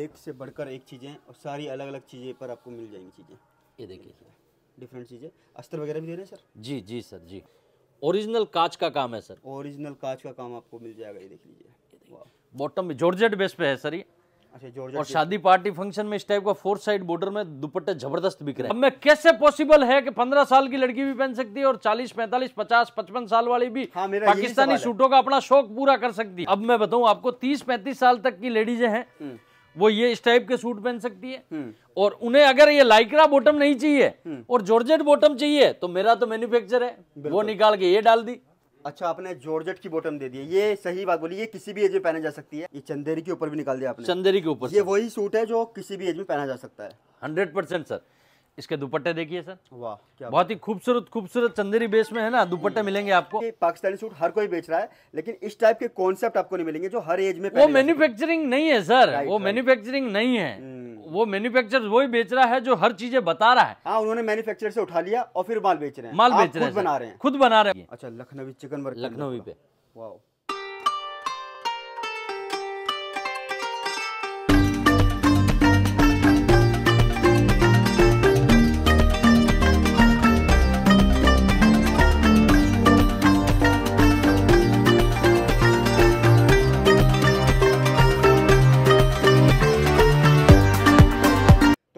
एक से बढ़कर एक चीज़ें और सारी अलग अलग चीज़ें पर आपको मिल जाएंगी चीज़ें ये देखिए डिफरेंट चीज़ें अस्तर वगैरह भी दे रहे हैं सर जी जी सर जी ओरिजिनल कांच का काम है सर ओरिजिनल कांच का काम आपको मिल जाएगा ये देख लीजिए बॉटम में जॉर्जेट बेस पे है सर ये अच्छा और शादी पार्टी फंक्शन में इस टाइप का फोर साइड बॉर्डर में दुपट्टे जबरदस्त बिक रहे हैं अब मैं कैसे पॉसिबल है कि पंद्रह साल की लड़की भी पहन सकती है और चालीस पैंतालीस पचास पचपन साल वाली भी हाँ, पाकिस्तानी सूटों का अपना शौक पूरा कर सकती है अब मैं बताऊं आपको तीस पैंतीस साल तक की लेडीजें हैं हम्म। वो ये इस टाइप के सूट पहन सकती है हम्म। और उन्हें अगर ये लाइक्रा बॉटम नहीं चाहिए हम्म। और जॉर्जेट बॉटम चाहिए तो मेरा तो मैन्युफैक्चर है वो निकाल के ये डाल दी अच्छा आपने जॉर्जेट की बॉटम दे दी ये सही बात बोली ये किसी भी एज में पहना जा सकती है ये चंदेरी के ऊपर भी निकाल दिया आपने चंदेरी के ऊपर ये वही सूट है जो किसी भी एज में पहना जा सकता है हंड्रेड परसेंट सर इसके दुपट्टे देखिए सर वाह क्या बहुत ही खूबसूरत खूबसूरत चंदेरी बेस में है ना दुपट्टे हम्म। मिलेंगे आपको पाकिस्तानी सूट हर कोई बेच रहा है लेकिन इस टाइप के कॉन्सेप्ट आपको नहीं मिलेंगे जो हर एज में वो मैन्युफैक्चरिंग नहीं है सर वो मैन्युफैक्चरिंग नहीं है हम्म। वो मैन्युफैक्चर वही बेच रहा है जो हर चीजें बता रहा है हाँ उन्होंने मैन्युफैक्चर से उठा लिया और फिर माल बेच रहे हैं माल बेच रहे हैं खुद बना रहे हैं खुद बना रहे हैं अच्छा लखनवी चिकन लखनवी पे वाह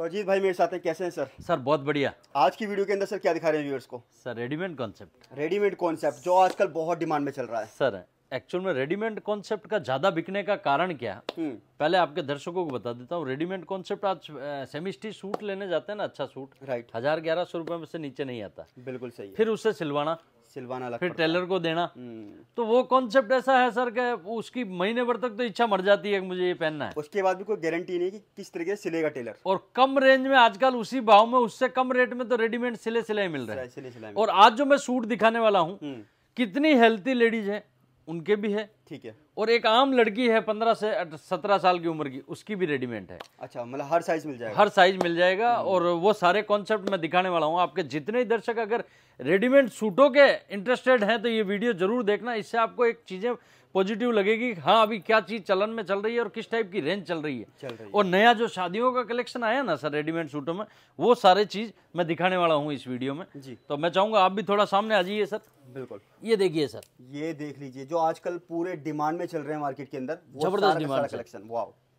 अजीत भाई मेरे साथ हैं कैसे हैं सर सर बहुत बढ़िया आज की वीडियो के अंदर सर क्या दिखा रहे हैं व्यूअर्स को sir readymade concept readymade concept जो आजकल बहुत डिमांड में चल रहा है सर एक्चुअल में रेडीमेड कॉन्सेप्ट का ज्यादा बिकने का कारण क्या है हम्म। पहले आपके दर्शकों को बता देता हूँ रेडीमेड कॉन्सेप्ट आज सेमिस्ट्री सूट लेने जाते हैं ना अच्छा सूट राइट हजार ग्यारह सौ रुपए में से नीचे नहीं आता बिल्कुल सही फिर उससे सिलवाना सिलवाना लगता फिर टेलर को देना हम्म। तो वो कॉन्सेप्ट ऐसा है सर कि उसकी महीने भर तक तो इच्छा मर जाती है कि मुझे ये पहनना है उसके बाद भी कोई गारंटी नहीं कि किस तरीके से सिलेगा टेलर और कम रेंज में आजकल उसी भाव में उससे कम रेट में तो रेडीमेड सिले सिलाई मिल रहा है और आज जो मैं सूट दिखाने वाला हूँ हम्म। कितनी हेल्थी लेडीज है उनके भी है ठीक है और एक आम लड़की है पंद्रह से सत्रह साल की उम्र की उसकी भी रेडीमेड है अच्छा मतलब हर साइज मिल जाएगा हर साइज मिल जाएगा हम्म। और वो सारे कॉन्सेप्ट मैं दिखाने वाला हूँ आपके जितने दर्शक अगर रेडीमेड सूटों के इंटरेस्टेड हैं तो ये वीडियो जरूर देखना इससे आपको एक चीज़ें पॉजिटिव लगेगी हाँ अभी क्या चीज़ चलन में चल रही है और किस टाइप की रेंज चल रही है चल रही है और नया जो शादियों का कलेक्शन आया ना सर रेडीमेड सूटों में वो सारे चीज़ मैं दिखाने वाला हूँ इस वीडियो में जी तो मैं चाहूंगा आप भी थोड़ा सामने आ जाइए सर बिल्कुल ये देखिए सर ये देख लीजिए जो आजकल पूरे डिमांड में चल रहे हैं मार्केट के अंदर जबरदस्त डिमांड कलेक्शन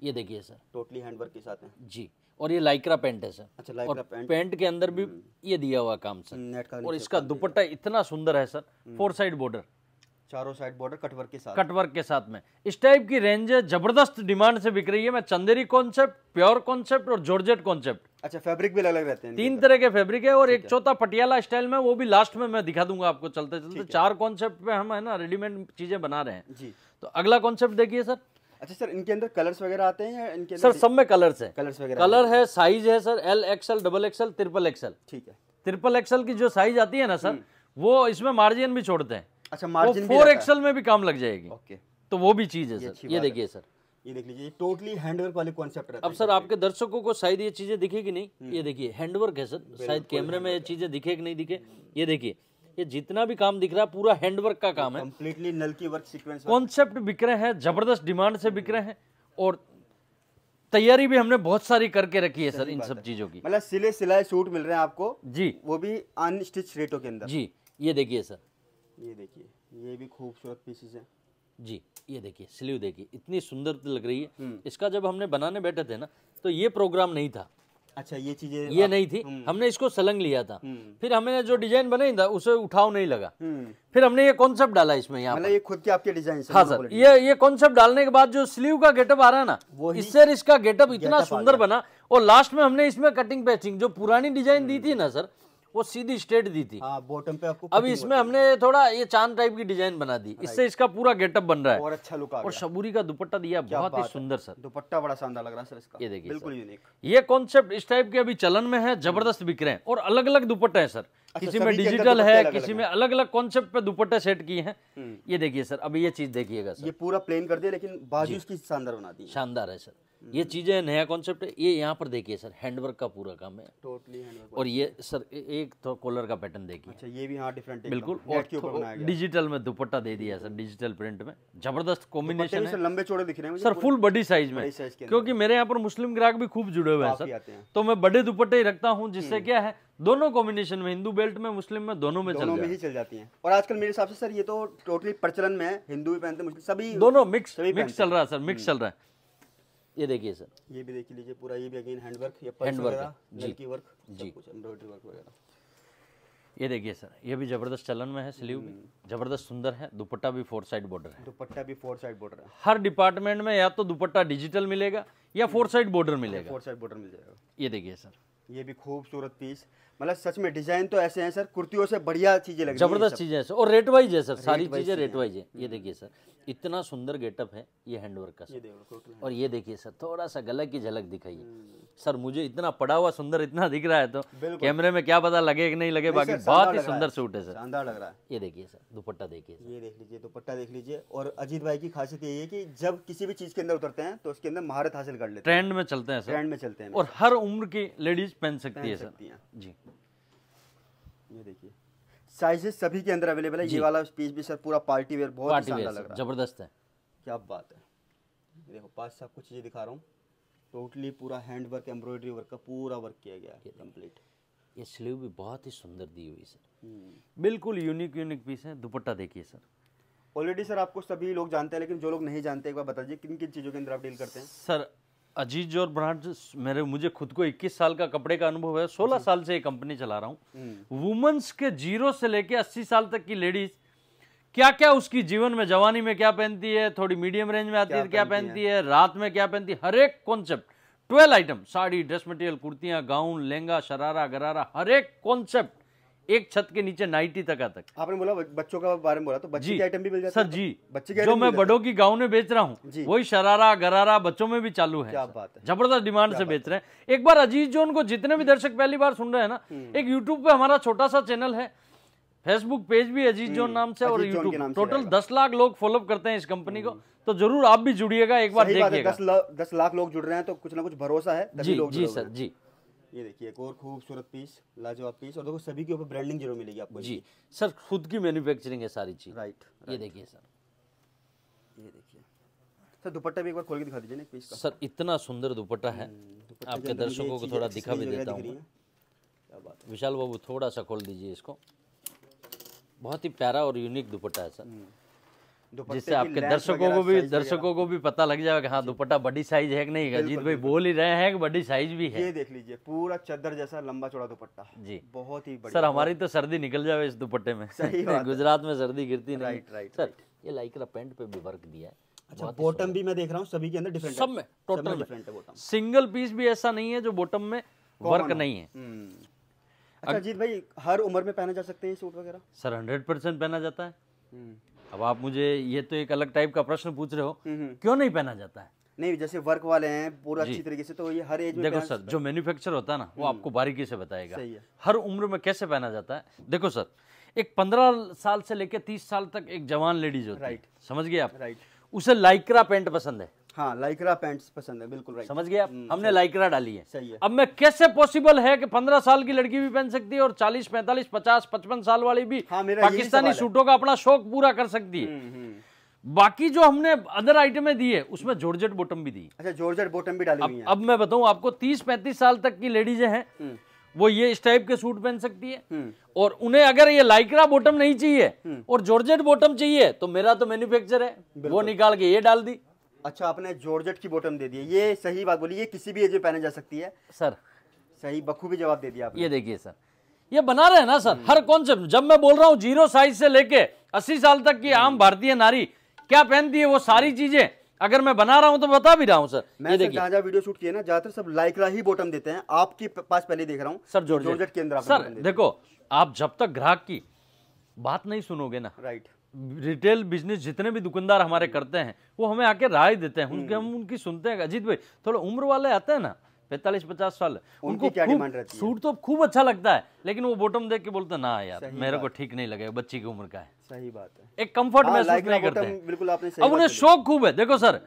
ये देखिए सर टोटली हैंडवर्क के साथ जी और ये लाइक्रा पेंट है सर अच्छा लाइक्रा पेंट पेंट के अंदर भी हम्म। ये दिया हुआ काम सर नेट का और इसका दुपट्टा इतना सुंदर है सर फोर साइड बॉर्डर चारों साइड बॉर्डर कटवर्क के साथ कटवर्क के साथ में इस टाइप की रेंज जबरदस्त डिमांड से बिक रही है मैं चंदेरी कॉन्सेप्ट प्योर कॉन्सेप्ट और जॉर्जेट कॉन्सेप्ट अच्छा फैब्रिक भी अलग अलग रहते हैं तीन तरह के फैब्रिक है और एक चौथा पटियाला स्टाइल में वो भी लास्ट में मैं दिखा दूंगा आपको चलते चलते चार कॉन्सेप्ट में हम है ना रेडीमेड चीजें बना रहे हैं जी तो अगला कॉन्सेप्ट देखिए सर अच्छा सर इनके अंदर कलर्स वगैरह आते हैं या इनके सर सब में कलर्स है कलर्स वगैरह कलर है साइज है sir L XL double XL triple XL ठीक है ट्रिपल एक्सएल की जो साइज आती है ना सर हम्म। वो इसमें मार्जिन भी छोड़ते हैं अच्छा मार्जिन फोर एक्सल में भी काम लग जाएगी ओके तो वो भी चीज है सर ये देखिए सर ये देख लीजिए टोटली हैंडवर्क वाले कॉन्सेप्ट अब सर आपके दर्शकों को शायद ये चीजें दिखेगी नहीं हम्म। ये देखिए हैंडवर्क है सर शायद कैमरे में ये चीजें दिखे कि नहीं दिखे ये देखिए ये जितना भी काम दिख रहा है पूरा हैंडवर्क का काम है कंप्लीटली नल की वर्क सीक्वेंस कॉन्सेप्ट बिक रहे हैं जबरदस्त डिमांड से बिक रहे हैं और तैयारी भी हमने बहुत सारी करके रखी है सर इन सब चीजों की मतलब सिले सिलाए सूट मिल रहे हैं आपको जी वो भी अनस्टिच रेटों के अंदर जी ये देखिए सर ये देखिए ये भी खूबसूरत पीसीस है जी ये देखिए स्लीव देखिए इतनी सुंदर तो लग रही है हम्म। इसका जब हमने बनाने बैठे थे ना तो ये प्रोग्राम नहीं था अच्छा ये चीजें ये नहीं थी हम्म। हमने इसको सलंग लिया था हम्म। फिर हमने जो डिजाइन बनाई था उसे उठाव नहीं लगा फिर हमने ये कॉन्सेप्ट डाला इसमें यहाँ मतलब ये खुद के आपके डिजाइन हाँ सर ये ये कॉन्सेप्ट डालने के बाद जो स्लीव का गेटअप आ रहा है ना इससे इसका गेटअप इतना सुंदर बना और लास्ट में हमने इसमें कटिंग पैचिंग जो पुरानी डिजाइन दी थी ना सर वो सीधी स्ट्रेट दी थी हाँ, बॉटम पे आपको अब इसमें हमने थोड़ा ये चांद टाइप की डिजाइन बना दी इससे इसका पूरा गेटअप बन रहा है और अच्छा लुक और शबूरी का दुपट्टा दिया बहुत ही सुंदर सर दुपट्टा बड़ा शानदार लग रहा है सर इसका ये देखिए बिल्कुल यूनिक ये कॉन्सेप्ट इस टाइप के अभी चलन में है जबरदस्त बिक रहे हैं और अलग अलग दुपट्टा है सर किसी में डिजिटल है किसी में अलग अलग कॉन्सेप्ट पे दुपट्टे सेट किए हैं हम्म। ये देखिए सर अभी ये चीज देखिएगा सर ये पूरा प्लेन कर दिया लेकिन बाजू इसकी शानदार बना दी शानदार है सर हम्म। ये चीज़ें नया कॉन्सेप्ट है ये यहाँ पर देखिए सर हैंडवर्क का पूरा काम है टोटली और ये सर एक तो कॉलर का पैटर्न देखिए अच्छा ये भी हाँ डिफरेंट बिल्कुल और डिजिटल में दुपट्टा दे दिया सर डिजिटल प्रिंट में जबरदस्त कॉम्बिनेशन है लंबे चौड़े दिख रहे हैं सर फुल बडी साइज में क्योंकि मेरे यहाँ पर मुस्लिम ग्राहक भी खूब जुड़े हुए हैं सर तो मैं बड़े दुपट्टे ही रखता हूँ जिससे हम्म। क्या है दोनों कॉम्बिनेशन में हिंदू बेल्ट में मुस्लिम में दोनों में दोनों में ही चल जाती हैं और आजकल मेरे हिसाब से सर ये तो टोटली प्रचलन में है हिंदू भी पहनते हैं मुस्लिम सभी दोनों मिक्स मिक्स चल रहा है सर मिक्स हम्म। चल रहा है ये देखिए सर ये भी देख लीजिए पूरा ये भी अगेन हैंडवर्क या हैंडवर्क जी की वर्क जी एम्ब्रॉयडरी वर्क वगैरह ये देखिए सर ये भी जबरदस्त चलन में है स्लीव भी हम्म। जबरदस्त सुंदर है दुपट्टा भी फोर साइड बॉर्डर है दुपट्टा भी फोर साइड बॉर्डर है हर डिपार्टमेंट में या तो दुपट्टा डिजिटल मिलेगा या फोर साइड बॉर्डर मिलेगा फोर साइड बॉर्डर मिल जाएगा ये देखिए सर ये भी खूबसूरत पीस मतलब सच में डिजाइन तो ऐसे हैं सर कुर्तियों से बढ़िया चीजें लग जबरदस्त चीजें सर और रेट वाइज है सर सारी चीजें रेट वाइज है ये देखिए सर इतना सुंदर गेटअप है ये हैंडवर्क का सर और ये देखिए सर थोड़ा सा गलत की झलक दिखाइए हम्म। सर मुझे इतना पड़ा हुआ सुंदर इतना दिख रहा है तो कैमरे में क्या पता लगे नहीं लगे बाकी बहुत ही सुंदर सूट है सर शानदार लग रहा है ये देखिए सर दुपट्टा देखिए ये देख लीजिए दुपट्टा देख लीजिए और अजीत भाई की खासियत यही है की जब किसी भी चीज के अंदर उतरते हैं तो उसके अंदर महारत हासिल कर लेते हैं ट्रेंड में चलते हैं सर ट्रेंड में चलते हैं और हर उम्र की लेडीज पहन सकती है सर जी ये देखिए साइजेस सभी के अंदर अवेलेबल है ये वाला पीस भी सर पूरा पार्टी वेयर बहुत पार्टी वेयर लग रहा है जबरदस्त है क्या बात है देखो पास सब कुछ चीज़ें दिखा रहा हूँ टोटली पूरा हैंड वर्क एम्ब्रॉयडरी वर्क का पूरा वर्क किया गया है कम्प्लीट ये स्लीव भी बहुत ही सुंदर दी हुई सर हम्म। बिल्कुल यूनिक यूनिक पीस है दुपट्टा देखिए सर ऑलरेडी सर आपको सभी लोग जानते हैं लेकिन जो लोग नहीं जानते एक बार बता दीजिए किन किन चीज़ों के अंदर आप डील करते हैं सर अजीज और ब्रांड मेरे मुझे खुद को 21 साल का कपड़े का अनुभव है 16 साल से ये कंपनी चला रहा हूँ हम्म। वुमेन्स के जीरो से लेके 80 साल तक की लेडीज क्या क्या उसकी जीवन में जवानी में क्या पहनती है थोड़ी मीडियम रेंज में आती है तो क्या पहनती है? है रात में क्या पहनती है हर एक concept twelve item sari dress material कुर्तियां गाउन लहंगा शरारा गरारा हर एक कॉन्सेप्ट एक छत के नीचे नाइटी तक तक आपने बोला बच्चों का बारे में बोला तो बच्चे के आइटम भी मिल जाते सर जी बच्चे के जो मैं बड़ों की गाँव में बेच रहा हूँ वही शरारा गरारा बच्चों में भी चालू है जबरदस्त डिमांड से बेच रहे हैं एक बार अजीज जोन को जितने भी दर्शक पहली बार सुन रहे हैं ना हम्म। एक यूट्यूब पे हमारा छोटा सा चैनल है फेसबुक पेज भी अजीत जोन हम्म। नाम से और यूट्यूब टोटल दस लाख लोग फॉलोअप करते हैं इस कंपनी को हम्म। तो जरूर आप भी जुड़िएगा एक बार देखिएगा दस लाख लोग जुड़ रहे हैं तो कुछ ना कुछ भरोसा है जी जी सर जी ये देखिए एक और खूबसूरत पीस लाजवाब पीस और देखो सभी के ऊपर ब्रांडिंग जरूर मिलेगी आपको जी सर खुद की मैन्युफैक्चरिंग है सारी चीज राइट, राइट ये देखिए सर ये देखिए सर दुपट्टा भी एक बार खोल के दिखा दीजिए ना पीस का सर इतना सुंदर दुपट्टा है हम्म, आपके दर्शकों को थोड़ा दिखा भी देता हूँ विशाल बाबू थोड़ा सा खोल दीजिए इसको बहुत ही प्यारा और यूनिक दुपट्टा है सर हम्म। जिससे आपके दर्शकों को भी दर्शकों को भी पता लग जाएगा कि हाँ दुपट्टा बड़ी साइज है कि नहीं अजीत भाई बोल ही रहे हैं कि बड़ी साइज भी है ये देख लीजिए पूरा चादर जैसा लंबा चौड़ा दुपट्टा जी बहुत ही सर हमारी तो सर्दी निकल जाए इस दुपट्टे में सही गुजरात में सर्दी गिरती नहीं राइट सर ये लाइकरा पेंट पे भी वर्क दिया है अच्छा बॉटम भी मैं देख रहा हूँ सभी के अंदर डिफरेंट सब में टोटल डिफरेंट है बॉटम सिंगल पीस भी ऐसा नहीं है जो बॉटम में वर्क नहीं है हम्म। अच्छा अजीत भाई हर उम्र में पहना जा सकते हैं सूट वगैरह सर हंड्रेड परसेंट पहना जाता है हम्म। अब आप मुझे ये तो एक अलग टाइप का प्रश्न पूछ रहे हो हम्म, हम्म। क्यों नहीं पहना जाता है नहीं जैसे वर्क वाले हैं पूरा अच्छी तरीके से तो ये हर एज में देखो सर जो मैन्युफैक्चर होता है ना वो हम्म। आपको बारीकी से बताएगा हर उम्र में कैसे पहना जाता है देखो सर एक पंद्रह साल से लेकर तीस साल तक एक जवान लेडीज होती है समझ गए आप राइट उसे लाइक्रा पेंट पसंद है हाँ लाइक्रा पैंट्स पसंद है बिल्कुल राइट समझ गया हम्म, हमने लाइक्रा डाली है सही है अब मैं कैसे पॉसिबल है कि पंद्रह साल की लड़की भी पहन सकती है और चालीस पैंतालीस पचास पचपन साल वाली भी हाँ, पाकिस्तानी सूटों का अपना शौक पूरा कर सकती है हम्म, हम्म। बाकी जो हमने अदर आइटमें दी है उसमें जॉर्जेट बॉटम भी दी अच्छा जॉर्जेट बॉटम भी डाली अब, हुई है। अब मैं बताऊं आपको तीस पैंतीस साल तक की लेडीज हैं वो ये इस टाइप के सूट पहन सकती है और उन्हें अगर ये लाइक्रा बॉटम नहीं चाहिए और जॉर्जेट बॉटम चाहिए तो मेरा तो मैन्युफैक्चर है वो निकाल के ये डाल दी अच्छा आपने जॉर्जेट की बॉटम दे दी ये सही बात बोली ये किसी भी एज में पहने जा सकती है सर सही बखूबी जवाब दे दिया आपने ये देखिए सर ये बना रहे हैं ना सर हर कॉन्सेप्ट जब मैं बोल रहा हूँ जीरो साइज से लेके अस्सी साल तक की आम भारतीय नारी क्या पहनती है वो सारी चीजें अगर मैं बना रहा हूँ तो बता भी रहा हूँ सर मैं सर जहाँ जहाँ वीडियो शूट किए ना ज्यादातर सब लाइकरा ही बॉटम देते हैं आपके पास पहले देख रहा हूँ सर जोर्जेट के अंदर सर देखो आप जब तक ग्राहक की बात नहीं सुनोगे ना राइट रिटेल बिजनेस जितने भी दुकानदार हमारे करते हैं वो हमें आके राय देते हैं उनके हम्म। हम उनकी सुनते हैं अजीत भाई थोड़ा उम्र वाले आते हैं ना पैंतालीस पचास साल उनको क्या डिमांड रहती है सूट तो खूब अच्छा लगता है लेकिन वो बॉटम देख के बोलते ना यार मेरे को ठीक नहीं लगे बच्ची की उम्र का है सही बात है एक कम्फर्ट हाँ, महसूस नहीं करते बिल्कुल आपने अब उन्हें शौक खूब है देखो सर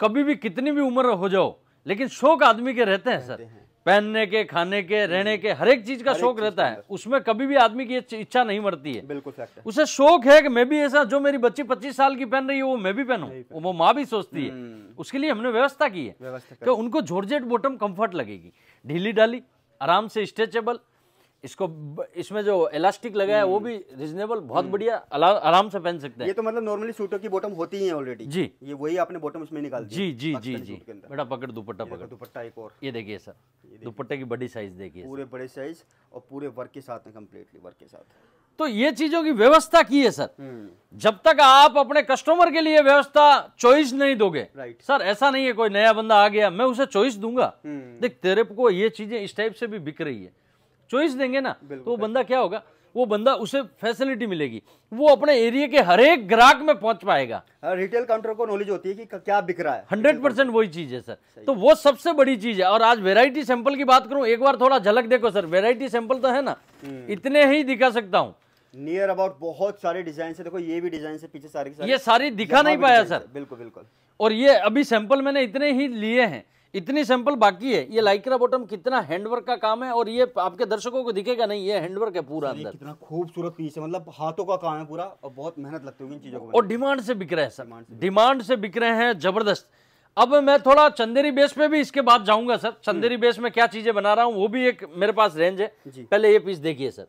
कभी भी कितनी भी उम्र हो जाओ लेकिन शौक आदमी के रहते हैं सर पहनने के खाने के हम्म। रहने के हर एक चीज का शौक रहता है उसमें कभी भी आदमी की इच्छा नहीं मरती है बिल्कुल है। उसे शौक है कि मैं भी ऐसा जो मेरी बच्ची पच्चीस साल की पहन रही है वो मैं भी पहनू वो माँ भी सोचती है हम्म। उसके लिए हमने व्यवस्था की है कि उनको जॉर्जेट बॉटम कंफर्ट लगेगी ढीली डाली आराम से स्ट्रेचेबल इसको इसमें जो इलास्टिक लगा है वो हम्म। भी रिजनेबल बहुत हम्म। बढ़िया आराम से पहन सकते हैं ये तो मतलब नॉर्मली सूटों की बॉटम होती है ऑलरेडी जी ये वही आपने बॉटम इसमें निकाल दी जी जी जी जी बेटा पकड़ दुपट्टा पकड़ दुपट्टा एक और ये देखिए सर दुपट्टे की बड़ी साइज देखिए पूरे बड़े साइज और पूरे वर्क के साथ है कम्प्लीटली वर्क के साथ तो ये चीजों की व्यवस्था की है सर हम्म। जब तक आप अपने कस्टमर के लिए व्यवस्था चॉइस नहीं दोगे राइट सर ऐसा नहीं है कोई नया बंदा आ गया मैं उसे चॉइस दूंगा देख तेरे को ये चीजें इस टाइप से भी बिक रही है चॉइस देंगे ना तो वो बंदा क्या होगा वो बंदा उसे फैसिलिटी मिलेगी वो अपने एरिया के हर एक ग्राहक में पहुंच पाएगा रिटेल हाँ, काउंटर को नॉलेज होती है कि क्या बिक रहा है हंड्रेड परसेंट वही चीज है सर तो वो सबसे बड़ी चीज है और आज वेराइटी सैंपल की बात करूं एक बार थोड़ा झलक देखो सर वेराइटी सैंपल तो है ना हम्म। इतने ही दिखा सकता हूँ नियर अबाउट बहुत सारे डिजाइन है देखो ये भी डिजाइन है पीछे सारे, ये सारी दिखा नहीं पाया सर बिल्कुल बिल्कुल और ये अभी सैंपल मैंने इतने ही लिए हैं इतनी सैंपल बाकी है ये लाइक्रा बॉटम कितना हैंडवर्क का काम है और ये आपके दर्शकों को दिखेगा नहीं ये हैंडवर्क है पूरा अंदर कितना खूबसूरत पीस है मतलब हाथों का काम है पूरा और बहुत मेहनत लगती होगी इन चीजों को और डिमांड से बिक रहे हैं सर डिमांड से बिक रहे हैं जबरदस्त अब मैं थोड़ा चंदेरी बेस पे भी इसके बाद जाऊंगा सर हम्म। चंदेरी बेस में क्या चीजें बना रहा हूँ वो भी एक मेरे पास रेंज है पहले ये पीस देखिए सर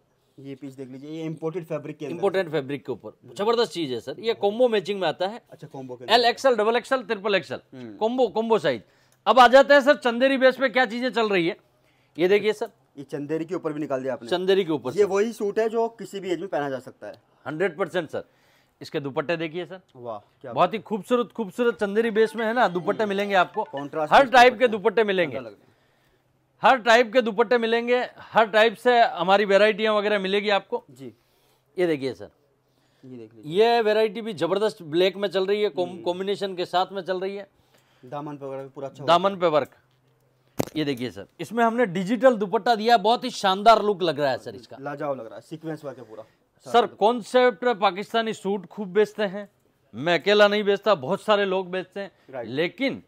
ये पीस देख लीजिए ये इम्पोर्टेड फैब्रिक के इम्पोर्टेड फैब्रिक के ऊपर जबरदस्त चीज है सर ये कॉम्बो मैचिंग में आता है अच्छा combo L XL double XL triple XL combo combo size अब आ जाते हैं सर चंदेरी बेस पे क्या चीजें चल रही है ये देखिए सर ये चंदेरी के ऊपर भी निकाल दिया आपने चंदेरी के ऊपर ये वही सूट है जो किसी भी एज में पहना जा सकता है हंड्रेड परसेंट सर इसके दुपट्टे देखिए सर वाह क्या बहुत ही खूबसूरत खूबसूरत चंदेरी बेस में है ना दुपट्टे मिलेंगे आपको हर टाइप अच्छा के दुपट्टे मिलेंगे हर टाइप के दुपट्टे मिलेंगे हर टाइप से हमारी वेराइटियाँ वगैरह मिलेगी आपको जी ये देखिए सर ये देखिए ये वेराइटी भी जबरदस्त ब्लैक में चल रही है कॉम्बिनेशन के साथ में चल रही है दामन पे वर्क पूरा अच्छा दामन पे वर्क ये देखिए सर इसमें हमने डिजिटल दुपट्टा दिया बहुत ही शानदार लुक लग रहा है सर इसका लाजाव लग रहा है सीक्वेंस वर्क है पूरा सर कॉन्सेप्ट पाकिस्तानी सूट खूब बेचते हैं मैं अकेला नहीं बेचता बहुत सारे लोग बेचते हैं लेकिन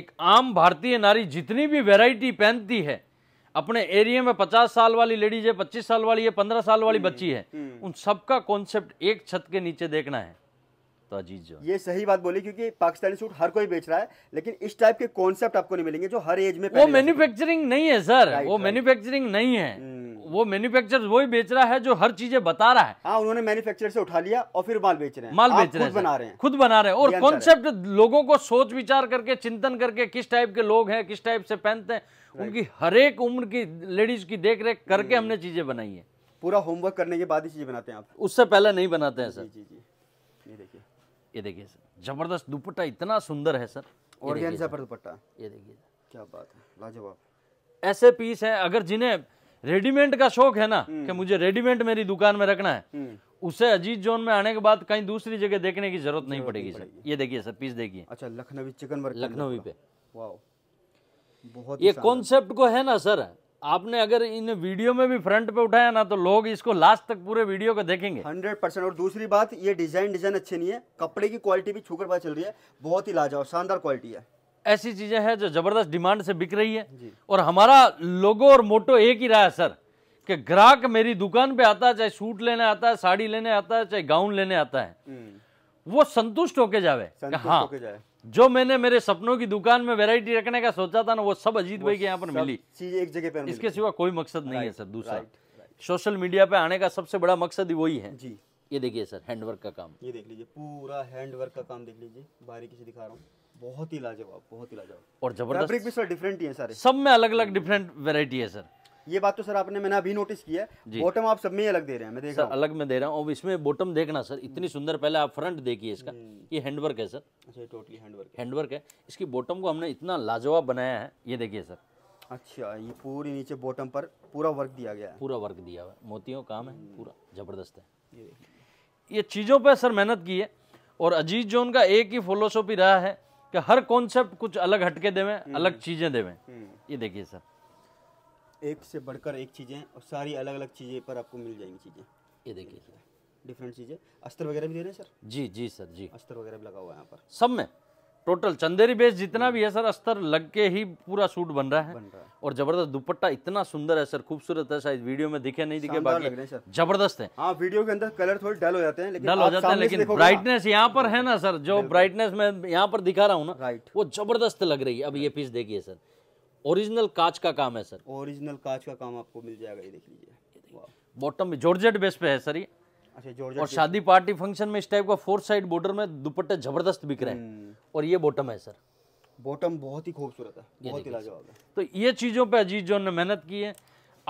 एक आम भारतीय नारी जितनी भी वेराइटी पहनती है अपने एरिया में पचास साल वाली लेडीज है पच्चीस साल वाली है पंद्रह साल वाली हम्म, बच्ची है हम्म। उन सबका कॉन्सेप्ट एक छत के नीचे देखना है तो अजीज जो ये सही बात बोली क्योंकि पाकिस्तानी सूट हर कोई बेच रहा है लेकिन इस टाइप के कॉन्सेप्ट आपको नहीं मिलेंगे जो हर एज में वो मैन्युफैक्चरिंग नहीं है सर वो मैन्युफैक्चरिंग नहीं है हम्म। वो मैन्युफैक्चर वही बेच रहा है जो हर चीजें बता रहा है हाँ उन्होंने मैन्युफैक्चर से उठा लिया और फिर माल बेच रहे हैं माल बेच रहे हैं खुद बना रहे हैं खुद बना रहे हैं और कॉन्सेप्ट हाँ, लोगों को सोच विचार करके चिंतन करके किस टाइप के लोग हैं किस टाइप से पहनते हैं उनकी हर एक उम्र की लेडीज की देख रेख करके हम्म। हमने चीजें बनाई है पूरा होमवर्क करने के बाद ही चीजें बनाते हैं आप उससे पहले नहीं बनाते हैं सर जी जी ये देखिए सर जबरदस्त दुपट्टा इतना सुंदर है सर और पर दुपट्टा ये देखिए क्या बात है लाजवाब ऐसे पीस है अगर जिन्हें रेडीमेड का शौक है ना हम्म। कि मुझे रेडीमेड मेरी दुकान में रखना है हम्म। उसे अजीत जोन में आने के बाद कहीं दूसरी जगह देखने की जरूरत नहीं पड़ेगी सर ये देखिए सर पीस देखिए अच्छा लखनवी चिकन लखनवी पे वाह बहुत ये कॉन्सेप्ट को है ना सर आपने अगर इन वीडियो में भी फ्रंट पे उठाया ना तो लोग इसको लास्ट तक पूरे वीडियो को देखेंगे 100 परसेंट और दूसरी बात ये डिजाइन डिजाइन अच्छे नहीं है कपड़े की क्वालिटी भी छूकर पता चल रही है बहुत ही लाजवाब शानदार क्वालिटी है ऐसी चीजें हैं जो जबरदस्त डिमांड से बिक रही है और हमारा लोगो और मोटो एक ही रहा है सर कि ग्राहक मेरी दुकान पे आता है चाहे सूट लेने आता है साड़ी लेने आता है चाहे गाउन लेने आता है हम्म। वो संतुष्ट होके जावे हाँ होके जाए जो मैंने मेरे सपनों की दुकान में वैरायटी रखने का सोचा था ना वो सब अजीत भाई के यहाँ पर मिली चीज एक जगह पे इसके सिवा कोई मकसद नहीं है सर दूसरा सोशल मीडिया पे आने का सबसे बड़ा मकसद ही वही है जी ये देखिए सर हैंडवर्क का काम ये देख लीजिए पूरा हैंडवर्क का काम देख लीजिए बारीकी से दिखा रहा हूँ बहुत ही लाजवाब बहुत ही लाजवाब और जबरदस्त भी सर डिफरेंट ही है सारे सब में अलग अलग डिफरेंट वेरायटी है सर ये बात तो सर आपने मैंने अभी नोटिस किया है बॉटम आप सब में अलग दे रहे हैं मैं देख सर, रहा अलग में दे रहा हूँ और इसमें बॉटम देखना सर इतनी सुंदर पहले आप फ्रंट देखिए इसका हम्म। ये हैंडवर्क है सर अच्छा टोटली हैंडवर्क हैंडवर्क है इसकी बॉटम को हमने इतना लाजवाब बनाया है ये देखिए सर अच्छा ये पूरी नीचे बॉटम पर पूरा वर्क दिया गया है पूरा वर्क दिया हुआ है मोतियों काम है हम्म। पूरा जबरदस्त है ये, ये चीज़ों पर सर मेहनत की है और अजीत जोन का एक ही फिलोसॉफी रहा है कि हर कॉन्सेप्ट कुछ अलग हटके देवें हम्म। अलग चीज़ें देवें ये देखिए सर एक से बढ़कर एक चीज़ें और सारी अलग अलग चीज़ें पर आपको मिल जाएंगी चीज़ें ये देखिए सर डिफरेंट चीज़ें अस्तर वगैरह भी दे रहे हैं सर जी जी सर जी अस्तर वगैरह भी लगा हुआ है यहाँ पर सब में टोटल चंदेरी बेस जितना भी है सर अस्तर लग के ही पूरा सूट बन रहा है, बन रहा है। और जबरदस्त दुपट्टा इतना सुंदर है सर खूबसूरत है शायद वीडियो में दिखे नहीं दिखे बाकी जबरदस्त है हाँ वीडियो के अंदर कलर थोड़े डल हो जाते हैं डल हो जाते हैं लेकिन ब्राइटनेस यहाँ पर है ना सर जो ब्राइटनेस में यहाँ पर दिखा रहा हूँ ना वो जबरदस्त लग रही है अब ये पीस देखिए सर ओरिजिनल कांच का काम है सर ओरिजिनल कांच का काम आपको मिल जाएगा ये देख लीजिए बॉटम में जॉर्जेट बेस पे है सर ये अच्छा और शादी पार्टी फंक्शन में इस टाइप का फोर साइड बॉर्डर में दुपट्टे जबरदस्त बिक रहे हैं हम्म। और ये बॉटम है सर बॉटम बहुत ही खूबसूरत है बहुत ही लाजवाब है तो ये चीज़ों पे अजीज जोन ने मेहनत की है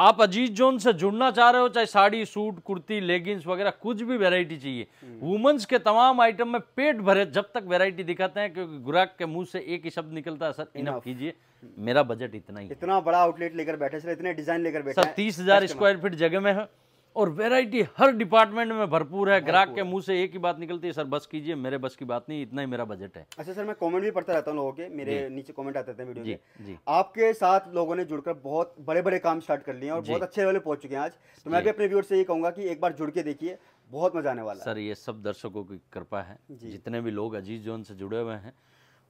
आप अजीत जोन से जुड़ना चाह रहे हो चाहे साड़ी सूट कुर्ती लेगिंग्स वगैरह कुछ भी वैरायटी चाहिए वुमेंस हम्म। के तमाम आइटम में पेट भरे जब तक वैरायटी दिखाते हैं क्योंकि ग्राहक के मुंह से एक ही शब्द निकलता है सर इनफ कीजिए मेरा बजट इतना ही इतना बड़ा आउटलेट लेकर बैठे सर इतने डिजाइन लेकर बैठे सर तीस हजार स्क्वायर फीट जगह में है और वैरायटी हर डिपार्टमेंट में भरपूर है ग्राहक के मुंह से एक ही बात निकलती है सर बस कीजिए मेरे बस की बात नहीं इतना ही मेरा बजट है अच्छा सर मैं कमेंट भी पढ़ता रहता हूँ लोगों के मेरे नीचे कमेंट आते थे वीडियो जी, जी आपके साथ लोगों ने जुड़कर बहुत बड़े बड़े काम स्टार्ट कर लिए और बहुत अच्छे लेवल पहुंच चुके हैं आज तो मैं भी अपने व्यूअर से ये कहूंगा कि एक बार जुड़ के देखिए बहुत मजा आने वाला सर ये सब दर्शकों की कृपा है जितने भी लोग अजीत जोन से जुड़े हुए हैं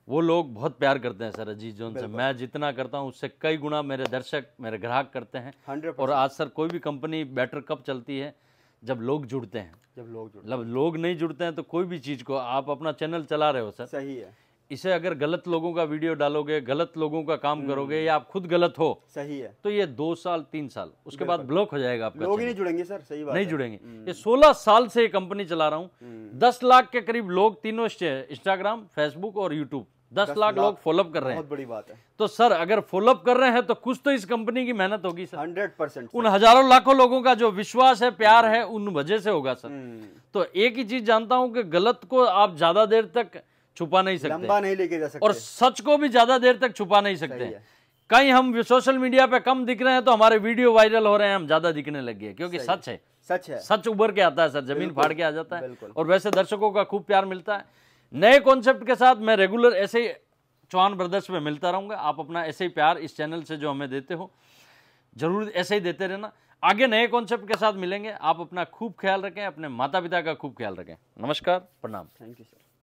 वो लोग बहुत प्यार करते हैं सर अजीत जोन से मैं जितना करता हूँ उससे कई गुना मेरे दर्शक मेरे ग्राहक करते हैं 100%. और आज सर कोई भी कंपनी बेटर कब चलती है जब लोग जुड़ते हैं जब लोग जुड़ते मतलब लोग नहीं जुड़ते हैं तो कोई भी चीज़ को आप अपना चैनल चला रहे हो सर सही है इसे अगर गलत लोगों का वीडियो डालोगे गलत लोगों का काम हम्म। करोगे या आप खुद गलत हो सही है तो ये दो साल तीन साल उसके बाद ब्लॉक हो जाएगा आपका लोग ही नहीं जुड़ेंगे सर सही बात नहीं जुड़ेंगे हम्म। ये सोलह साल से ये कंपनी चला रहा हूँ हम्म। दस लाख के करीब लोग तीनों इंस्टाग्राम फेसबुक और यूट्यूब दस लाख लोग फॉलोअप कर रहे हैं बहुत बड़ी बात है तो सर अगर फॉलोअप कर रहे हैं तो कुछ तो इस कंपनी की मेहनत होगी सर हंड्रेड परसेंट उन हजारों लाखों लोगों का जो विश्वास है प्यार है उन वजह से होगा सर हम्म। तो एक ही चीज जानता हूं कि गलत को आप ज्यादा देर तक छुपा नहीं सकते लंबा नहीं लेके जा सकते और सच को भी ज्यादा देर तक छुपा नहीं सकते कहीं हम सोशल मीडिया पे कम दिख रहे हैं तो हमारे वीडियो वायरल हो रहे हैं हम ज्यादा दिखने लग गए क्योंकि सच है सच है सच उभर के आता है सर जमीन फाड़ के आ जाता है और वैसे दर्शकों का खूब प्यार मिलता है नए कॉन्सेप्ट के साथ मैं रेगुलर ऐसे ही चौहान ब्रदर्स में मिलता रहूँगा आप अपना ऐसे ही प्यार इस चैनल से जो हमें देते हो ज़रूर ऐसे ही देते रहना आगे नए कॉन्सेप्ट के साथ मिलेंगे आप अपना खूब ख्याल रखें अपने माता पिता का खूब ख्याल रखें नमस्कार प्रणाम थैंक यू सर